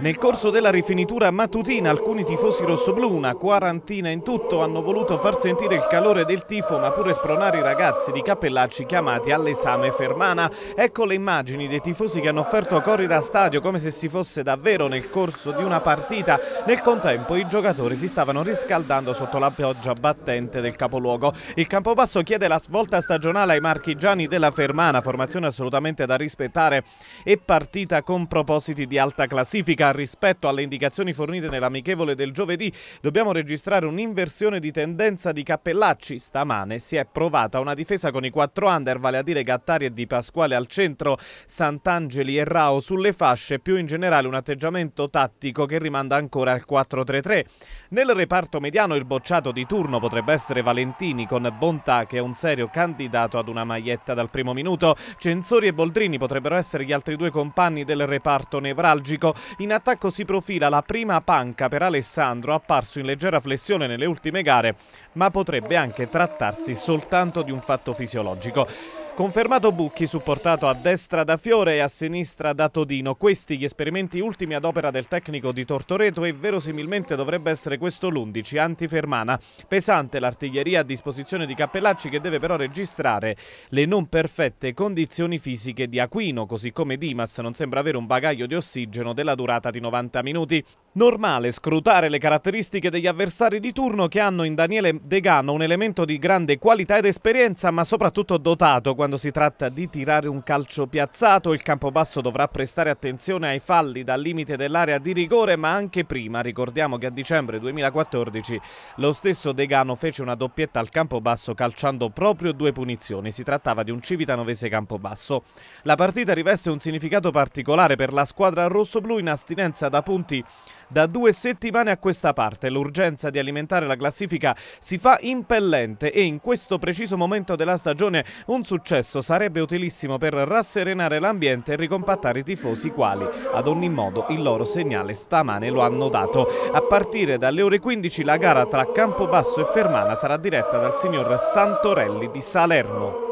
Nel corso della rifinitura mattutina alcuni tifosi rossoblù, una quarantina in tutto, hanno voluto far sentire il calore del tifo ma pure spronare i ragazzi di Cappellacci chiamati all'esame Fermana. Ecco le immagini dei tifosi che hanno offerto cori da stadio come se si fosse davvero nel corso di una partita. Nel contempo i giocatori si stavano riscaldando sotto la pioggia battente del capoluogo. Il Campobasso chiede la svolta stagionale ai marchigiani della Fermana, formazione assolutamente da rispettare e partita con propositi di alta classifica rispetto alle indicazioni fornite nell'amichevole del giovedì, dobbiamo registrare un'inversione di tendenza di Cappellacci. Stamane si è provata una difesa con i quattro under, vale a dire Gattari e Di Pasquale al centro, Sant'Angeli e Rao sulle fasce, più in generale un atteggiamento tattico che rimanda ancora al 4-3-3. Nel reparto mediano il bocciato di turno potrebbe essere Valentini con Bontà che è un serio candidato ad una maglietta dal primo minuto. Censori e Boldrini potrebbero essere gli altri due compagni del reparto nevralgico. In in attacco si profila la prima panca per Alessandro, apparso in leggera flessione nelle ultime gare, ma potrebbe anche trattarsi soltanto di un fatto fisiologico. Confermato Bucchi, supportato a destra da Fiore e a sinistra da Todino. Questi gli esperimenti ultimi ad opera del tecnico di Tortoreto e verosimilmente dovrebbe essere questo l'11 antifermana. Pesante l'artiglieria a disposizione di Cappellacci che deve però registrare le non perfette condizioni fisiche di Aquino, così come Dimas non sembra avere un bagaglio di ossigeno della durata di 90 minuti. Normale scrutare le caratteristiche degli avversari di turno che hanno in Daniele Degano un elemento di grande qualità ed esperienza ma soprattutto dotato quando si tratta di tirare un calcio piazzato. Il Campobasso dovrà prestare attenzione ai falli dal limite dell'area di rigore ma anche prima. Ricordiamo che a dicembre 2014 lo stesso Degano fece una doppietta al Campobasso calciando proprio due punizioni. Si trattava di un Civitanovese Campobasso. La partita riveste un significato particolare per la squadra rossoblù in astinenza da punti da due settimane a questa parte l'urgenza di alimentare la classifica si fa impellente e in questo preciso momento della stagione un successo sarebbe utilissimo per rasserenare l'ambiente e ricompattare i tifosi quali ad ogni modo il loro segnale stamane lo hanno dato. A partire dalle ore 15 la gara tra Campobasso e Fermana sarà diretta dal signor Santorelli di Salerno.